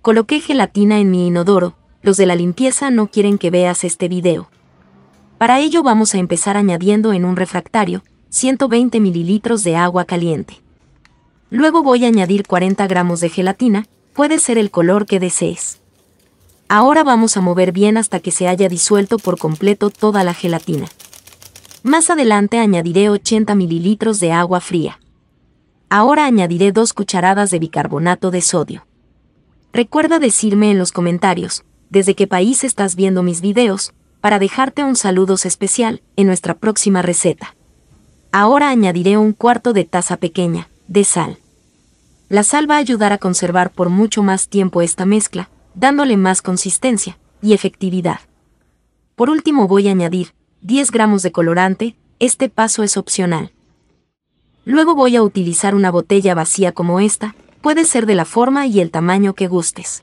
Coloqué gelatina en mi inodoro, los de la limpieza no quieren que veas este video. Para ello vamos a empezar añadiendo en un refractario 120 ml de agua caliente. Luego voy a añadir 40 gramos de gelatina, puede ser el color que desees. Ahora vamos a mover bien hasta que se haya disuelto por completo toda la gelatina. Más adelante añadiré 80 ml de agua fría. Ahora añadiré dos cucharadas de bicarbonato de sodio. Recuerda decirme en los comentarios desde qué país estás viendo mis videos para dejarte un saludo especial en nuestra próxima receta. Ahora añadiré un cuarto de taza pequeña de sal. La sal va a ayudar a conservar por mucho más tiempo esta mezcla, dándole más consistencia y efectividad. Por último voy a añadir 10 gramos de colorante, este paso es opcional. Luego voy a utilizar una botella vacía como esta, puede ser de la forma y el tamaño que gustes.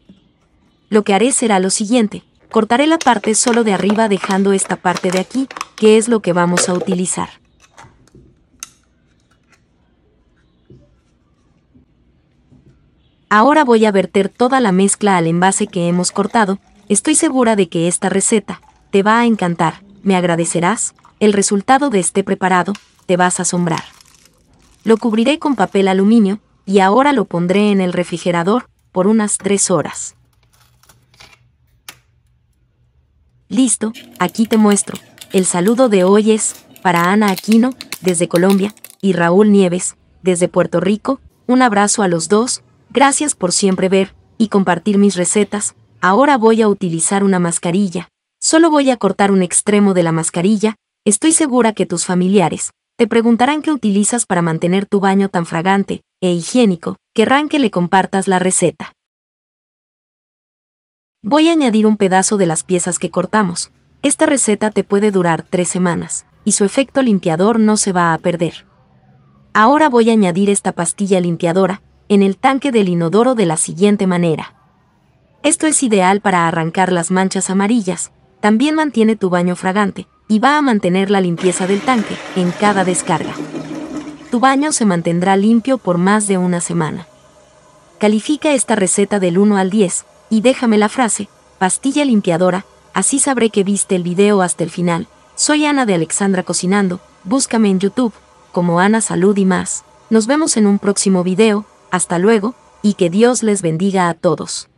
Lo que haré será lo siguiente, cortaré la parte solo de arriba dejando esta parte de aquí, que es lo que vamos a utilizar. Ahora voy a verter toda la mezcla al envase que hemos cortado, estoy segura de que esta receta te va a encantar, me agradecerás, el resultado de este preparado, te vas a asombrar. Lo cubriré con papel aluminio, y ahora lo pondré en el refrigerador por unas 3 horas. Listo, aquí te muestro. El saludo de hoy es para Ana Aquino, desde Colombia, y Raúl Nieves, desde Puerto Rico. Un abrazo a los dos, gracias por siempre ver y compartir mis recetas. Ahora voy a utilizar una mascarilla. Solo voy a cortar un extremo de la mascarilla. Estoy segura que tus familiares te preguntarán qué utilizas para mantener tu baño tan fragante, e higiénico, querrán que le compartas la receta. Voy a añadir un pedazo de las piezas que cortamos. Esta receta te puede durar tres semanas, y su efecto limpiador no se va a perder. Ahora voy a añadir esta pastilla limpiadora, en el tanque del inodoro de la siguiente manera. Esto es ideal para arrancar las manchas amarillas, también mantiene tu baño fragante, y va a mantener la limpieza del tanque en cada descarga tu baño se mantendrá limpio por más de una semana. Califica esta receta del 1 al 10 y déjame la frase, pastilla limpiadora, así sabré que viste el video hasta el final. Soy Ana de Alexandra Cocinando, búscame en YouTube como Ana Salud y más. Nos vemos en un próximo video, hasta luego, y que Dios les bendiga a todos.